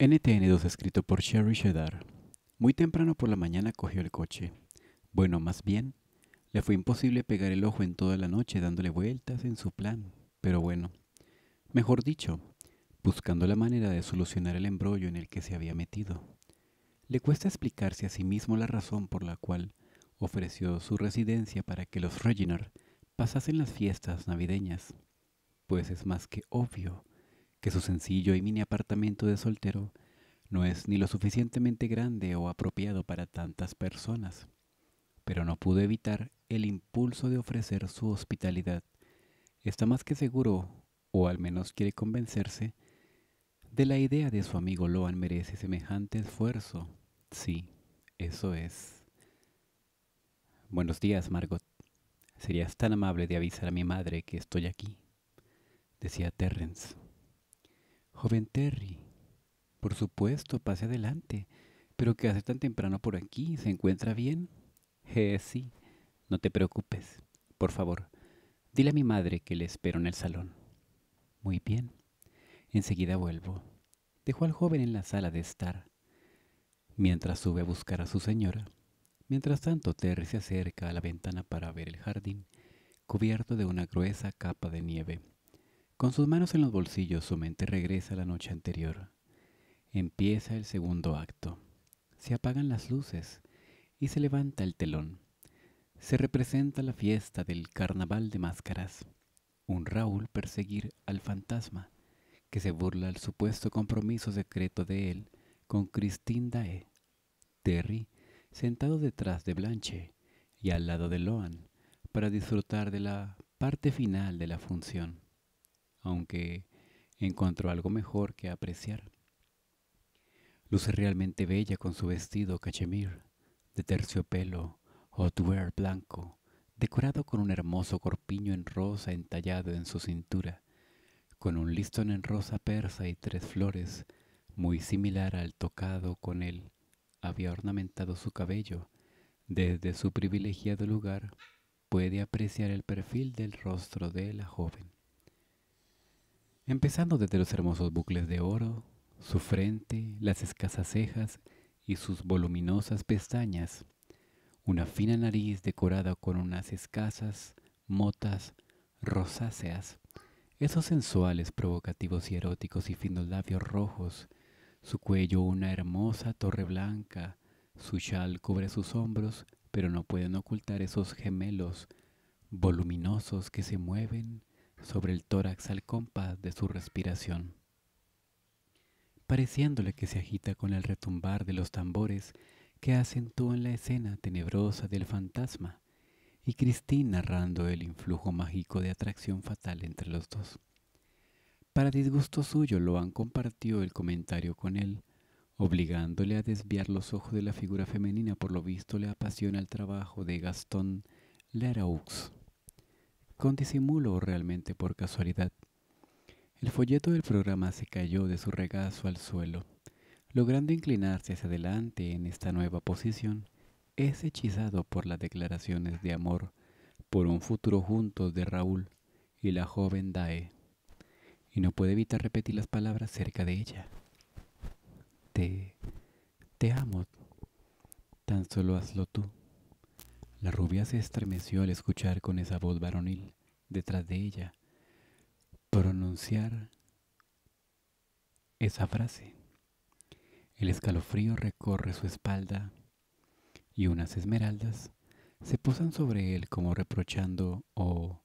NTN2 escrito por Sherry Shedar. Muy temprano por la mañana cogió el coche. Bueno, más bien, le fue imposible pegar el ojo en toda la noche dándole vueltas en su plan, pero bueno, mejor dicho, buscando la manera de solucionar el embrollo en el que se había metido. Le cuesta explicarse a sí mismo la razón por la cual ofreció su residencia para que los Reginard pasasen las fiestas navideñas, pues es más que obvio que su sencillo y mini apartamento de soltero no es ni lo suficientemente grande o apropiado para tantas personas, pero no pudo evitar el impulso de ofrecer su hospitalidad. Está más que seguro, o al menos quiere convencerse, de la idea de su amigo Loan merece semejante esfuerzo. Sí, eso es. Buenos días, Margot. ¿Serías tan amable de avisar a mi madre que estoy aquí? decía Terrence. Joven Terry, por supuesto, pase adelante. ¿Pero qué hace tan temprano por aquí? ¿Se encuentra bien? Eh, sí, no te preocupes. Por favor, dile a mi madre que le espero en el salón. Muy bien. Enseguida vuelvo. Dejó al joven en la sala de estar. Mientras sube a buscar a su señora, mientras tanto Terry se acerca a la ventana para ver el jardín, cubierto de una gruesa capa de nieve. Con sus manos en los bolsillos, su mente regresa a la noche anterior. Empieza el segundo acto. Se apagan las luces y se levanta el telón. Se representa la fiesta del carnaval de máscaras. Un Raúl perseguir al fantasma, que se burla al supuesto compromiso secreto de él con Christine Dae. Terry, sentado detrás de Blanche y al lado de Loan, para disfrutar de la parte final de la función aunque encontró algo mejor que apreciar. Luce realmente bella con su vestido cachemir, de terciopelo, hotwear blanco, decorado con un hermoso corpiño en rosa entallado en su cintura, con un listón en rosa persa y tres flores, muy similar al tocado con él, había ornamentado su cabello. Desde su privilegiado lugar puede apreciar el perfil del rostro de la joven empezando desde los hermosos bucles de oro, su frente, las escasas cejas y sus voluminosas pestañas, una fina nariz decorada con unas escasas motas rosáceas, esos sensuales, provocativos y eróticos y finos labios rojos, su cuello una hermosa torre blanca, su chal cubre sus hombros, pero no pueden ocultar esos gemelos voluminosos que se mueven sobre el tórax al compás de su respiración, pareciéndole que se agita con el retumbar de los tambores que acentúan la escena tenebrosa del fantasma y Christine narrando el influjo mágico de atracción fatal entre los dos. Para disgusto suyo, Loan compartió el comentario con él, obligándole a desviar los ojos de la figura femenina, por lo visto le apasiona el trabajo de Gastón Leroux con disimulo o realmente por casualidad. El folleto del programa se cayó de su regazo al suelo. Logrando inclinarse hacia adelante en esta nueva posición, es hechizado por las declaraciones de amor por un futuro juntos de Raúl y la joven Dae, y no puede evitar repetir las palabras cerca de ella. Te, te amo, tan solo hazlo tú. La rubia se estremeció al escuchar con esa voz varonil detrás de ella pronunciar esa frase. El escalofrío recorre su espalda y unas esmeraldas se posan sobre él como reprochando o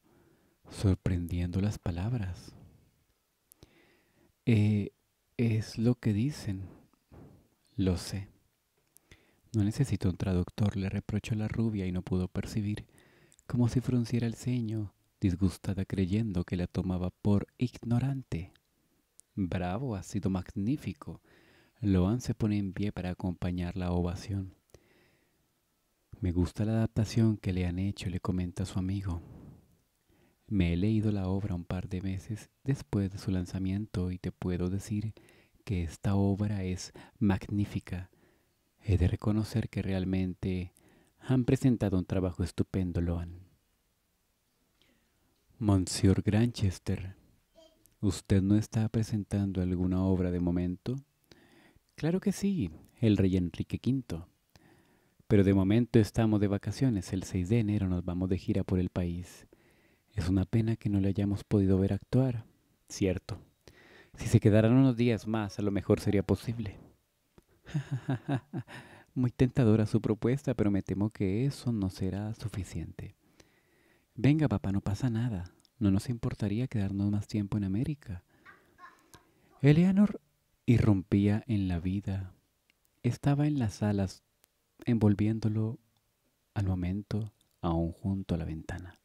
sorprendiendo las palabras. Eh, es lo que dicen, lo sé. No necesito un traductor, le reprochó la rubia y no pudo percibir, como si frunciera el ceño, disgustada creyendo que la tomaba por ignorante. Bravo, ha sido magnífico. Loan se pone en pie para acompañar la ovación. Me gusta la adaptación que le han hecho, le comenta su amigo. Me he leído la obra un par de meses después de su lanzamiento y te puedo decir que esta obra es magnífica. He eh, de reconocer que realmente han presentado un trabajo estupendo, Loan. Monsieur Granchester, ¿usted no está presentando alguna obra de momento? Claro que sí, el rey Enrique V. Pero de momento estamos de vacaciones. El 6 de enero nos vamos de gira por el país. Es una pena que no le hayamos podido ver actuar. Cierto. Si se quedaran unos días más, a lo mejor sería posible. Muy tentadora su propuesta, pero me temo que eso no será suficiente. Venga, papá, no pasa nada. No nos importaría quedarnos más tiempo en América. Eleanor irrumpía en la vida. Estaba en las salas, envolviéndolo al momento, aún junto a la ventana.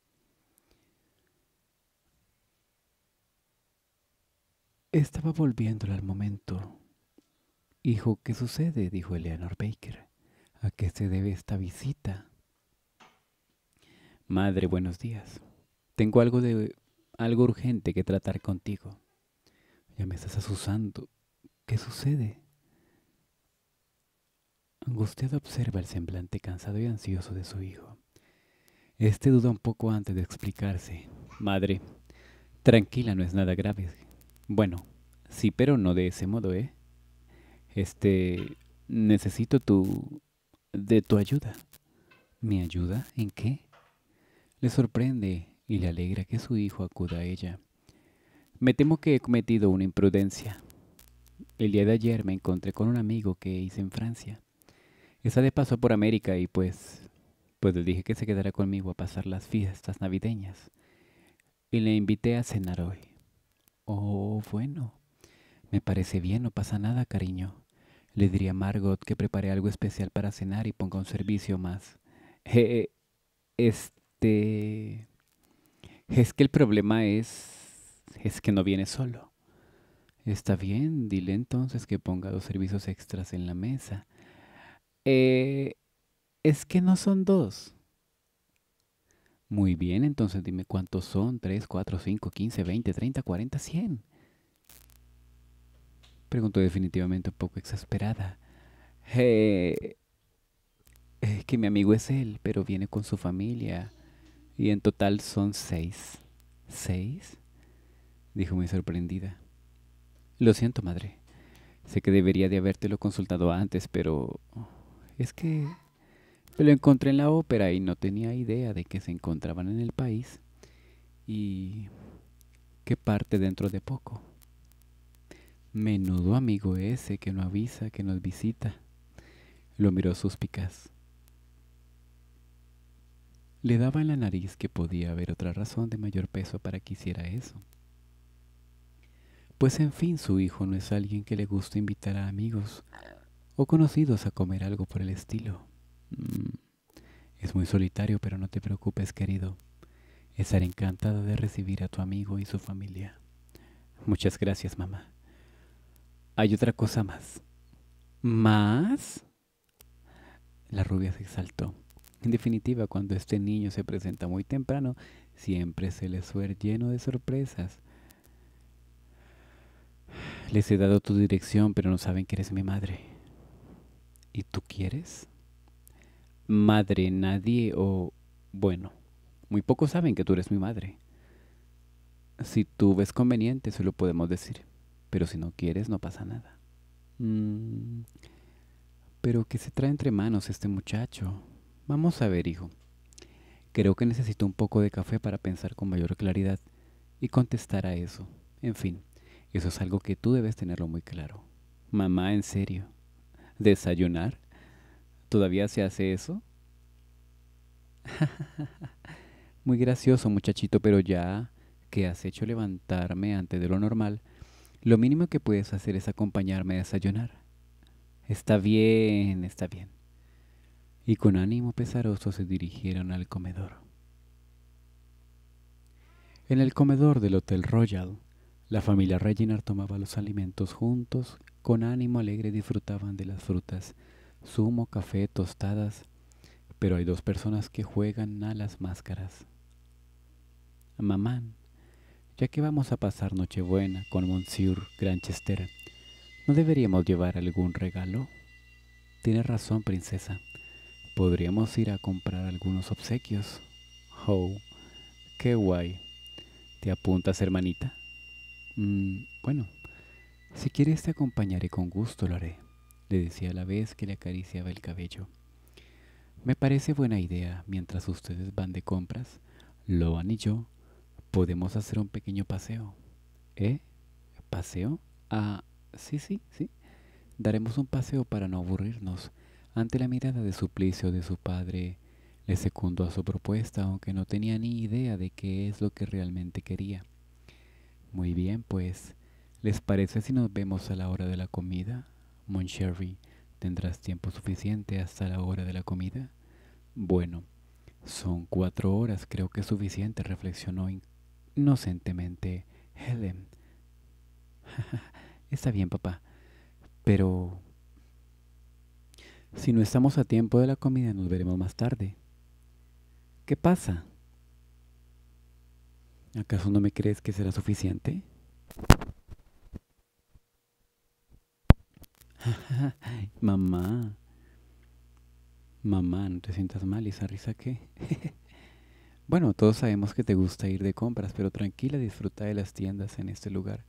Estaba volviéndolo al momento, Hijo, ¿qué sucede? dijo Eleanor Baker. ¿A qué se debe esta visita? Madre, buenos días. Tengo algo de algo urgente que tratar contigo. Ya me estás asusando. ¿Qué sucede? Angustiado observa el semblante cansado y ansioso de su hijo. Este duda un poco antes de explicarse. Madre, tranquila, no es nada grave. Bueno, sí, pero no de ese modo, ¿eh? Este, necesito tu de tu ayuda. ¿Mi ayuda en qué? Le sorprende y le alegra que su hijo acuda a ella. Me temo que he cometido una imprudencia. El día de ayer me encontré con un amigo que hice en Francia. Esa de paso por América y pues pues le dije que se quedara conmigo a pasar las fiestas navideñas. Y le invité a cenar hoy. Oh, bueno. Me parece bien, no pasa nada, cariño. Le diría a Margot que prepare algo especial para cenar y ponga un servicio más. Eh, este... Es que el problema es... Es que no viene solo. Está bien, dile entonces que ponga dos servicios extras en la mesa. Eh, es que no son dos. Muy bien, entonces dime cuántos son. Tres, cuatro, cinco, quince, veinte, treinta, cuarenta, cien. Preguntó definitivamente un poco exasperada. Eh, es que mi amigo es él, pero viene con su familia. Y en total son seis. ¿Seis? Dijo muy sorprendida. Lo siento, madre. Sé que debería de habértelo consultado antes, pero... Es que... lo encontré en la ópera y no tenía idea de que se encontraban en el país. Y... qué parte dentro de poco. Menudo amigo ese que no avisa, que nos visita. Lo miró suspicaz. Le daba en la nariz que podía haber otra razón de mayor peso para que hiciera eso. Pues en fin, su hijo no es alguien que le gusta invitar a amigos o conocidos a comer algo por el estilo. Mm, es muy solitario, pero no te preocupes, querido. Estaré encantada de recibir a tu amigo y su familia. Muchas gracias, mamá hay otra cosa más. ¿Más? La rubia se exaltó. En definitiva, cuando este niño se presenta muy temprano, siempre se le suele lleno de sorpresas. Les he dado tu dirección, pero no saben que eres mi madre. ¿Y tú quieres? Madre, nadie o... Bueno, muy pocos saben que tú eres mi madre. Si tú ves conveniente, se lo podemos decir. Pero si no quieres, no pasa nada. Mm. pero que se trae entre manos este muchacho. Vamos a ver, hijo. Creo que necesito un poco de café para pensar con mayor claridad y contestar a eso. En fin, eso es algo que tú debes tenerlo muy claro. Mamá, en serio. ¿Desayunar? ¿Todavía se hace eso? muy gracioso, muchachito, pero ya que has hecho levantarme antes de lo normal, lo mínimo que puedes hacer es acompañarme a desayunar. Está bien, está bien. Y con ánimo pesaroso se dirigieron al comedor. En el comedor del Hotel Royal, la familia Reginald tomaba los alimentos juntos, con ánimo alegre disfrutaban de las frutas, zumo, café, tostadas, pero hay dos personas que juegan a las máscaras. Mamán ya que vamos a pasar Nochebuena con Monsieur Granchester. ¿No deberíamos llevar algún regalo? Tienes razón, princesa. Podríamos ir a comprar algunos obsequios. Oh, qué guay. ¿Te apuntas, hermanita? Mm, bueno, si quieres te acompañaré con gusto, lo haré, le decía a la vez que le acariciaba el cabello. Me parece buena idea, mientras ustedes van de compras, Loan y yo podemos hacer un pequeño paseo. ¿Eh? ¿Paseo? Ah, sí, sí, sí. Daremos un paseo para no aburrirnos. Ante la mirada de suplicio de su padre, le secundó a su propuesta, aunque no tenía ni idea de qué es lo que realmente quería. Muy bien, pues, ¿les parece si nos vemos a la hora de la comida? Moncherry, ¿tendrás tiempo suficiente hasta la hora de la comida? Bueno, son cuatro horas, creo que es suficiente, reflexionó inocentemente. Helen. Está bien, papá. Pero... Si no estamos a tiempo de la comida, nos veremos más tarde. ¿Qué pasa? ¿Acaso no me crees que será suficiente? mamá. Mamá, no te sientas mal, ¿y esa risa qué? Bueno, todos sabemos que te gusta ir de compras, pero tranquila, disfruta de las tiendas en este lugar.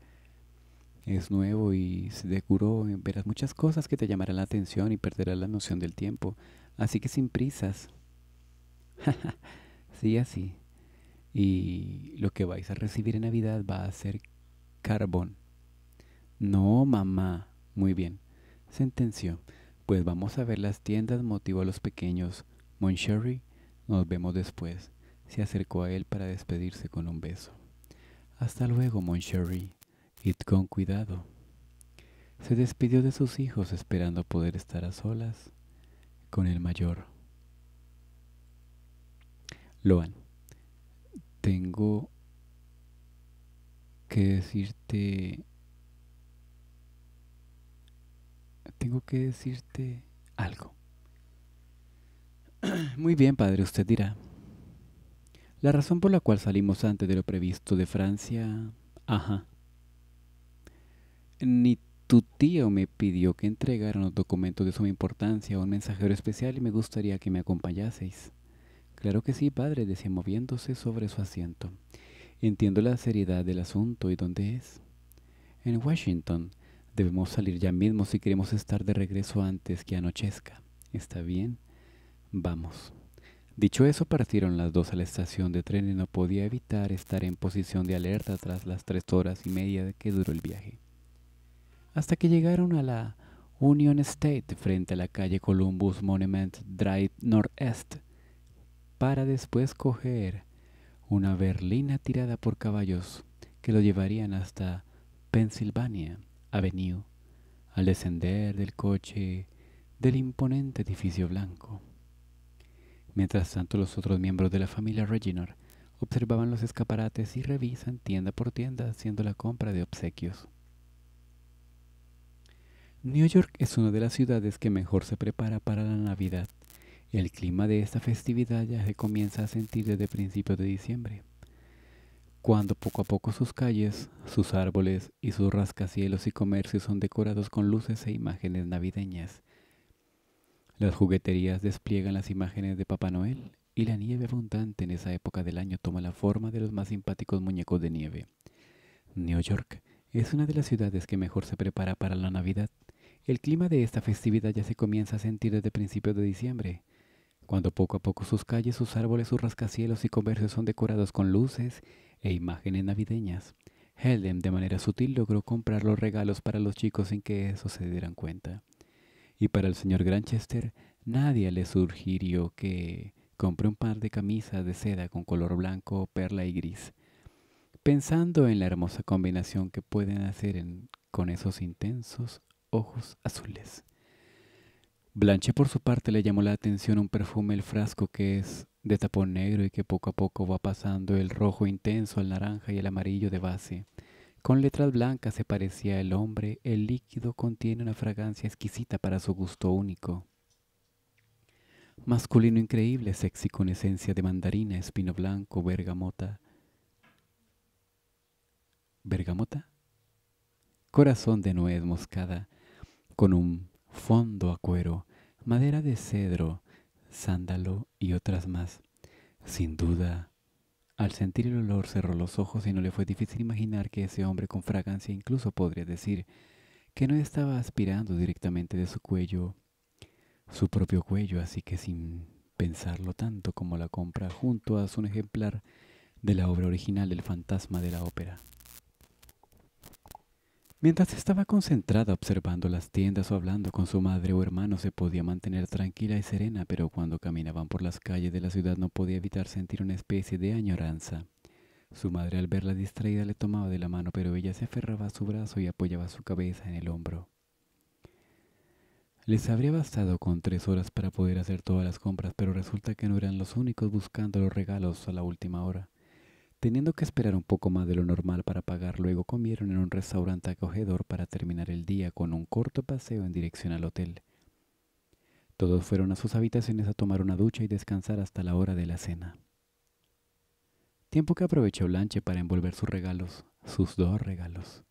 Es nuevo y se seguro verás muchas cosas que te llamarán la atención y perderás la noción del tiempo. Así que sin prisas. sí, así. Y lo que vais a recibir en Navidad va a ser carbón. No, mamá. Muy bien. Sentenció. Pues vamos a ver las tiendas, motivo a los pequeños. Moncherry, nos vemos después se acercó a él para despedirse con un beso. Hasta luego, mon Y con cuidado. Se despidió de sus hijos esperando poder estar a solas con el mayor. Loan, tengo que decirte... Tengo que decirte algo. Muy bien, padre, usted dirá. La razón por la cual salimos antes de lo previsto de Francia... Ajá. Ni tu tío me pidió que entregara los documentos de suma importancia a un mensajero especial y me gustaría que me acompañaseis. Claro que sí, padre, decía moviéndose sobre su asiento. Entiendo la seriedad del asunto y dónde es. En Washington. Debemos salir ya mismo si queremos estar de regreso antes que anochezca. ¿Está bien? Vamos. Dicho eso, partieron las dos a la estación de tren y no podía evitar estar en posición de alerta tras las tres horas y media que duró el viaje. Hasta que llegaron a la Union State frente a la calle Columbus Monument Drive Northeast, para después coger una berlina tirada por caballos que lo llevarían hasta Pennsylvania Avenue al descender del coche del imponente edificio blanco. Mientras tanto, los otros miembros de la familia Reginor observaban los escaparates y revisan tienda por tienda haciendo la compra de obsequios. New York es una de las ciudades que mejor se prepara para la Navidad. El clima de esta festividad ya se comienza a sentir desde principios de diciembre, cuando poco a poco sus calles, sus árboles y sus rascacielos y comercios son decorados con luces e imágenes navideñas las jugueterías despliegan las imágenes de Papá Noel y la nieve abundante en esa época del año toma la forma de los más simpáticos muñecos de nieve. New York es una de las ciudades que mejor se prepara para la Navidad. El clima de esta festividad ya se comienza a sentir desde principios de diciembre, cuando poco a poco sus calles, sus árboles, sus rascacielos y comercios son decorados con luces e imágenes navideñas. Helden, de manera sutil logró comprar los regalos para los chicos sin que eso se dieran cuenta. Y para el señor Granchester, nadie le sugirió que compre un par de camisas de seda con color blanco, perla y gris, pensando en la hermosa combinación que pueden hacer con esos intensos ojos azules. Blanche por su parte le llamó la atención un perfume el frasco que es de tapón negro y que poco a poco va pasando el rojo intenso al naranja y el amarillo de base. Con letras blancas se parecía el hombre, el líquido contiene una fragancia exquisita para su gusto único. Masculino increíble, sexy con esencia de mandarina, espino blanco, bergamota. ¿Bergamota? Corazón de nuez moscada, con un fondo a cuero, madera de cedro, sándalo y otras más. Sin duda, al sentir el olor cerró los ojos y no le fue difícil imaginar que ese hombre con fragancia incluso podría decir que no estaba aspirando directamente de su cuello, su propio cuello, así que sin pensarlo tanto como la compra junto a su ejemplar de la obra original El fantasma de la ópera. Mientras estaba concentrada observando las tiendas o hablando con su madre o hermano, se podía mantener tranquila y serena, pero cuando caminaban por las calles de la ciudad no podía evitar sentir una especie de añoranza. Su madre al verla distraída le tomaba de la mano, pero ella se aferraba a su brazo y apoyaba su cabeza en el hombro. Les habría bastado con tres horas para poder hacer todas las compras, pero resulta que no eran los únicos buscando los regalos a la última hora. Teniendo que esperar un poco más de lo normal para pagar, luego comieron en un restaurante acogedor para terminar el día con un corto paseo en dirección al hotel. Todos fueron a sus habitaciones a tomar una ducha y descansar hasta la hora de la cena. Tiempo que aprovechó Blanche para envolver sus regalos, sus dos regalos.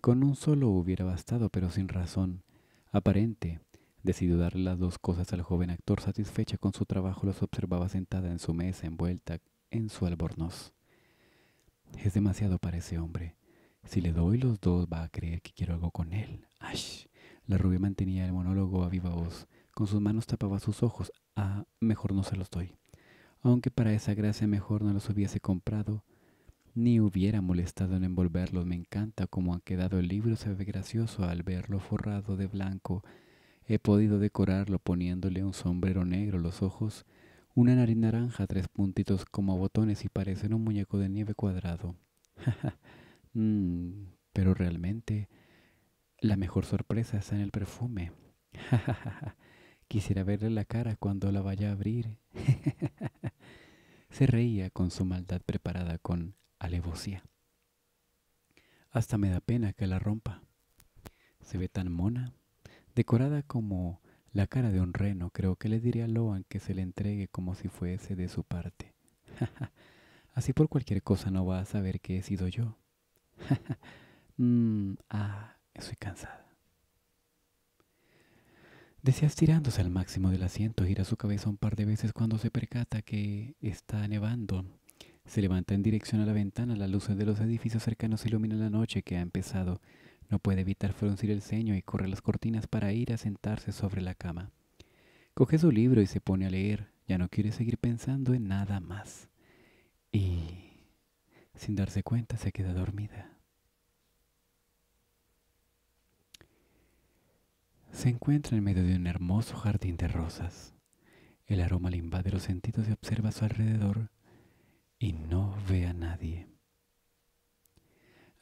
Con un solo hubiera bastado, pero sin razón. Aparente, decidió darle las dos cosas al joven actor satisfecha con su trabajo, los observaba sentada en su mesa envuelta en su albornoz. Es demasiado para ese hombre. Si le doy los dos, va a creer que quiero algo con él. ¡Ash! La rubia mantenía el monólogo a viva voz. Con sus manos tapaba sus ojos. Ah, mejor no se los doy. Aunque para esa gracia mejor no los hubiese comprado, ni hubiera molestado en envolverlos. Me encanta cómo ha quedado el libro, se ve gracioso al verlo forrado de blanco. He podido decorarlo poniéndole un sombrero negro, los ojos una nariz naranja, tres puntitos como botones y parecen un muñeco de nieve cuadrado. Mm, pero realmente la mejor sorpresa está en el perfume. Quisiera verle la cara cuando la vaya a abrir. Se reía con su maldad preparada con alevosía. Hasta me da pena que la rompa. Se ve tan mona, decorada como la cara de un reno creo que le diría a Loan que se le entregue como si fuese de su parte. Así por cualquier cosa no va a saber que he sido yo. Mm, ah, estoy cansada. Desea estirándose al máximo del asiento, gira su cabeza un par de veces cuando se percata que está nevando. Se levanta en dirección a la ventana, las luces de los edificios cercanos iluminan la noche que ha empezado. No puede evitar fruncir el ceño y corre las cortinas para ir a sentarse sobre la cama. Coge su libro y se pone a leer. Ya no quiere seguir pensando en nada más. Y, sin darse cuenta, se queda dormida. Se encuentra en medio de un hermoso jardín de rosas. El aroma le invade los sentidos y observa a su alrededor y no ve a nadie.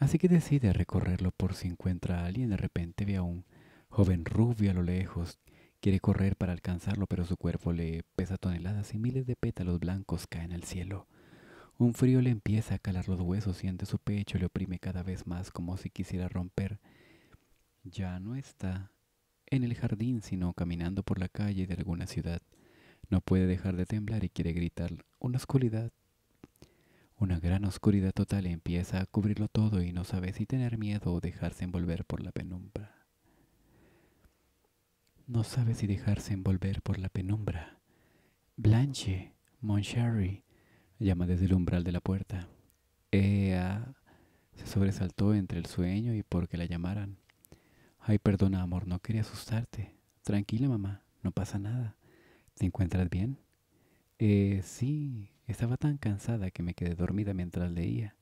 Así que decide recorrerlo por si encuentra a alguien. De repente ve a un joven rubio a lo lejos. Quiere correr para alcanzarlo, pero su cuerpo le pesa toneladas y miles de pétalos blancos caen al cielo. Un frío le empieza a calar los huesos, siente su pecho, le oprime cada vez más como si quisiera romper. Ya no está en el jardín, sino caminando por la calle de alguna ciudad. No puede dejar de temblar y quiere gritar una oscuridad una gran oscuridad total empieza a cubrirlo todo y no sabe si tener miedo o dejarse envolver por la penumbra. No sabe si dejarse envolver por la penumbra. Blanche, Moncherry, llama desde el umbral de la puerta. Ea se sobresaltó entre el sueño y porque la llamaran. Ay, perdona, amor, no quería asustarte. Tranquila, mamá, no pasa nada. ¿Te encuentras bien? Eh, sí, estaba tan cansada que me quedé dormida mientras leía.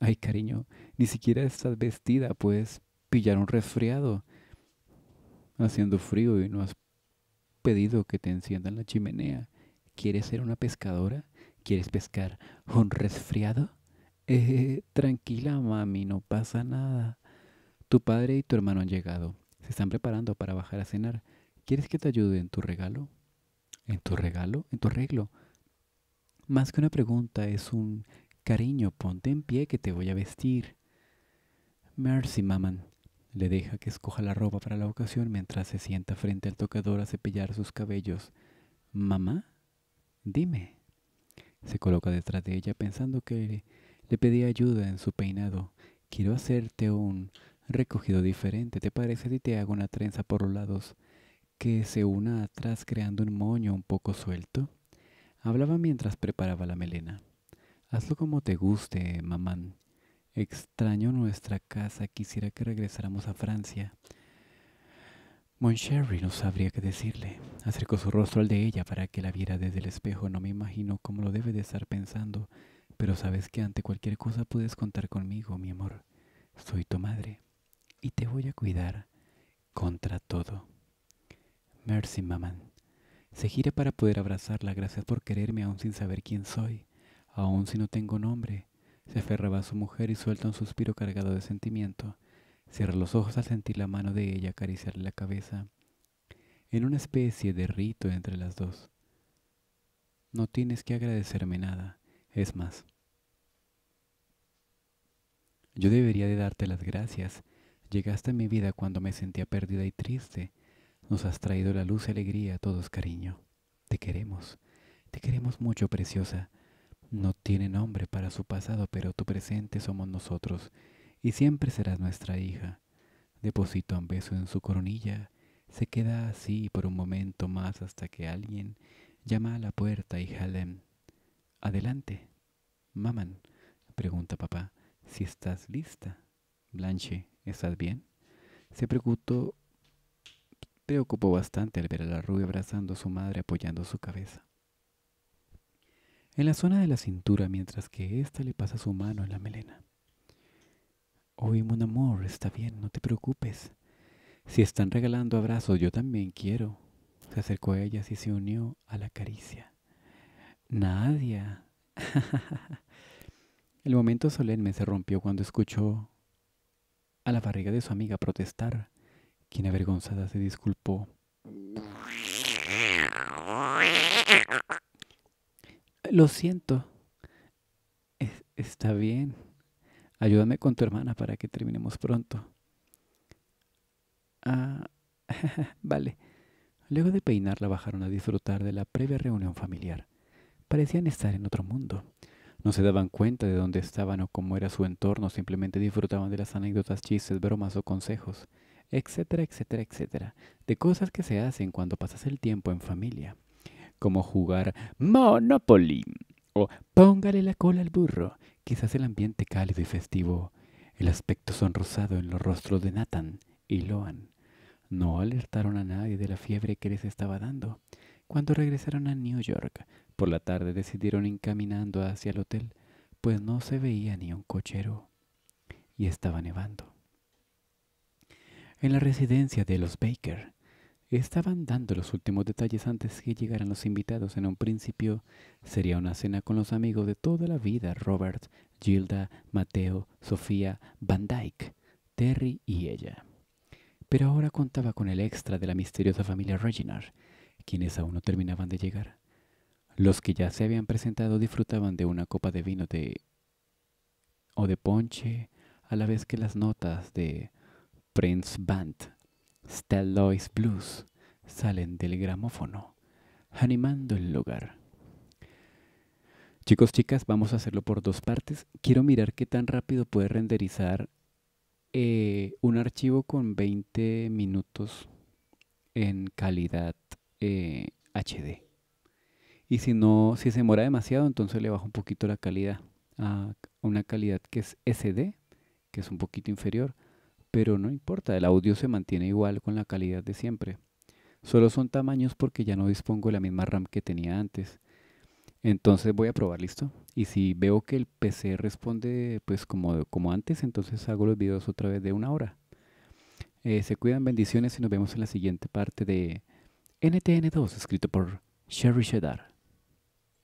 Ay, cariño, ni siquiera estás vestida, puedes pillar un resfriado. Haciendo frío y no has pedido que te enciendan la chimenea. ¿Quieres ser una pescadora? ¿Quieres pescar un resfriado? Eh, tranquila, mami, no pasa nada. Tu padre y tu hermano han llegado. Se están preparando para bajar a cenar. ¿Quieres que te ayude en tu regalo? ¿En tu regalo? ¿En tu arreglo? Más que una pregunta es un cariño, ponte en pie que te voy a vestir. Mercy, maman. Le deja que escoja la ropa para la ocasión mientras se sienta frente al tocador a cepillar sus cabellos. Mamá, dime. Se coloca detrás de ella pensando que le pedía ayuda en su peinado. Quiero hacerte un recogido diferente, ¿te parece si te hago una trenza por los lados que se una atrás creando un moño un poco suelto? Hablaba mientras preparaba la melena. Hazlo como te guste, mamán. Extraño nuestra casa. Quisiera que regresáramos a Francia. Moncherry no sabría qué decirle. Acercó su rostro al de ella para que la viera desde el espejo. No me imagino cómo lo debe de estar pensando, pero sabes que ante cualquier cosa puedes contar conmigo, mi amor. Soy tu madre y te voy a cuidar contra todo. Merci, mamán. Se gira para poder abrazarla. Gracias por quererme aún sin saber quién soy, aún si no tengo nombre. Se aferraba a su mujer y suelta un suspiro cargado de sentimiento. Cierra los ojos al sentir la mano de ella acariciarle la cabeza, en una especie de rito entre las dos. No tienes que agradecerme nada, es más. Yo debería de darte las gracias. Llegaste a mi vida cuando me sentía perdida y triste. Nos has traído la luz y alegría a todos, cariño. Te queremos. Te queremos mucho, preciosa. No tiene nombre para su pasado, pero tu presente somos nosotros y siempre serás nuestra hija. Deposito un beso en su coronilla. Se queda así por un momento más hasta que alguien llama a la puerta y jalen Adelante. Maman, pregunta papá, si estás lista. Blanche, ¿estás bien? Se preguntó preocupó bastante al ver a la rubia abrazando a su madre apoyando su cabeza. En la zona de la cintura mientras que ésta le pasa su mano en la melena. Oye, mon amor, está bien, no te preocupes. Si están regalando abrazos, yo también quiero. Se acercó a ellas y se unió a la caricia. Nadia. El momento solemne se rompió cuando escuchó a la barriga de su amiga protestar quien avergonzada se disculpó. Lo siento. está bien. Ayúdame con tu hermana para que terminemos pronto. Ah, vale. Luego de peinarla bajaron a disfrutar de la previa reunión familiar. Parecían estar en otro mundo. No se daban cuenta de dónde estaban o cómo era su entorno, simplemente disfrutaban de las anécdotas, chistes, bromas o consejos etcétera, etcétera, etcétera, de cosas que se hacen cuando pasas el tiempo en familia, como jugar Monopoly o póngale la cola al burro. Quizás el ambiente cálido y festivo, el aspecto sonrosado en los rostros de Nathan y Loan, no alertaron a nadie de la fiebre que les estaba dando. Cuando regresaron a New York, por la tarde decidieron encaminando hacia el hotel, pues no se veía ni un cochero y estaba nevando en la residencia de los Baker. Estaban dando los últimos detalles antes que llegaran los invitados. En un principio sería una cena con los amigos de toda la vida, Robert, Gilda, Mateo, Sofía, Van Dyke, Terry y ella. Pero ahora contaba con el extra de la misteriosa familia Reginald, quienes aún no terminaban de llegar. Los que ya se habían presentado disfrutaban de una copa de vino de o de ponche, a la vez que las notas de Prince Band, Stellois Blues salen del gramófono, animando el lugar. Chicos, chicas, vamos a hacerlo por dos partes. Quiero mirar qué tan rápido puede renderizar eh, un archivo con 20 minutos en calidad HD. Eh, y si no, si se demora demasiado, entonces le bajo un poquito la calidad a una calidad que es SD, que es un poquito inferior. Pero no importa, el audio se mantiene igual con la calidad de siempre. Solo son tamaños porque ya no dispongo de la misma RAM que tenía antes. Entonces voy a probar, listo. Y si veo que el PC responde pues como, como antes, entonces hago los videos otra vez de una hora. Eh, se cuidan, bendiciones y nos vemos en la siguiente parte de NTN2, escrito por Sherry Shedar.